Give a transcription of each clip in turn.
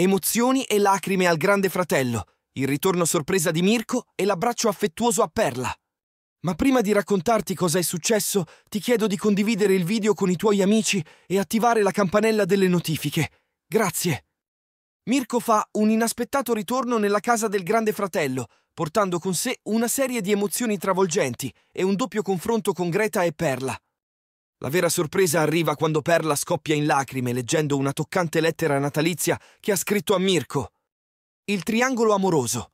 Emozioni e lacrime al grande fratello, il ritorno sorpresa di Mirko e l'abbraccio affettuoso a Perla. Ma prima di raccontarti cosa è successo, ti chiedo di condividere il video con i tuoi amici e attivare la campanella delle notifiche. Grazie. Mirko fa un inaspettato ritorno nella casa del grande fratello, portando con sé una serie di emozioni travolgenti e un doppio confronto con Greta e Perla. La vera sorpresa arriva quando Perla scoppia in lacrime leggendo una toccante lettera natalizia che ha scritto a Mirko. Il triangolo amoroso.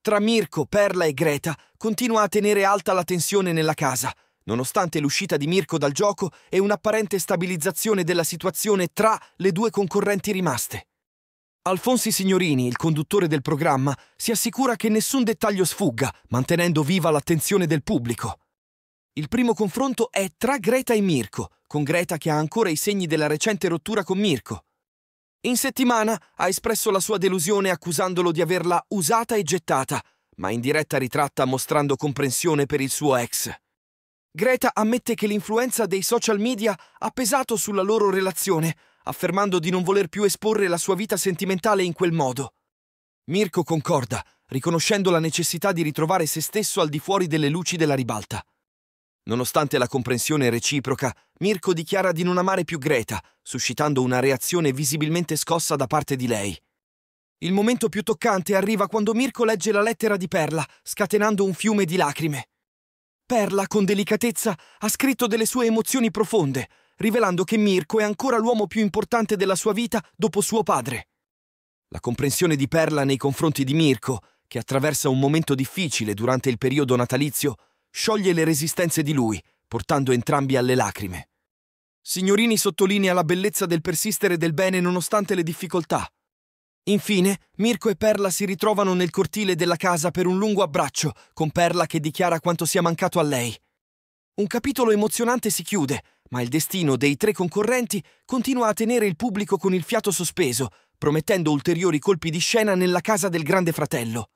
Tra Mirko, Perla e Greta continua a tenere alta la tensione nella casa, nonostante l'uscita di Mirko dal gioco e un'apparente stabilizzazione della situazione tra le due concorrenti rimaste. Alfonsi Signorini, il conduttore del programma, si assicura che nessun dettaglio sfugga, mantenendo viva l'attenzione del pubblico. Il primo confronto è tra Greta e Mirko, con Greta che ha ancora i segni della recente rottura con Mirko. In settimana ha espresso la sua delusione accusandolo di averla usata e gettata, ma in diretta ritratta mostrando comprensione per il suo ex. Greta ammette che l'influenza dei social media ha pesato sulla loro relazione, affermando di non voler più esporre la sua vita sentimentale in quel modo. Mirko concorda, riconoscendo la necessità di ritrovare se stesso al di fuori delle luci della ribalta. Nonostante la comprensione reciproca, Mirko dichiara di non amare più Greta, suscitando una reazione visibilmente scossa da parte di lei. Il momento più toccante arriva quando Mirko legge la lettera di Perla, scatenando un fiume di lacrime. Perla, con delicatezza, ha scritto delle sue emozioni profonde, rivelando che Mirko è ancora l'uomo più importante della sua vita dopo suo padre. La comprensione di Perla nei confronti di Mirko, che attraversa un momento difficile durante il periodo natalizio, scioglie le resistenze di lui, portando entrambi alle lacrime. Signorini sottolinea la bellezza del persistere del bene nonostante le difficoltà. Infine, Mirko e Perla si ritrovano nel cortile della casa per un lungo abbraccio, con Perla che dichiara quanto sia mancato a lei. Un capitolo emozionante si chiude, ma il destino dei tre concorrenti continua a tenere il pubblico con il fiato sospeso, promettendo ulteriori colpi di scena nella casa del grande fratello.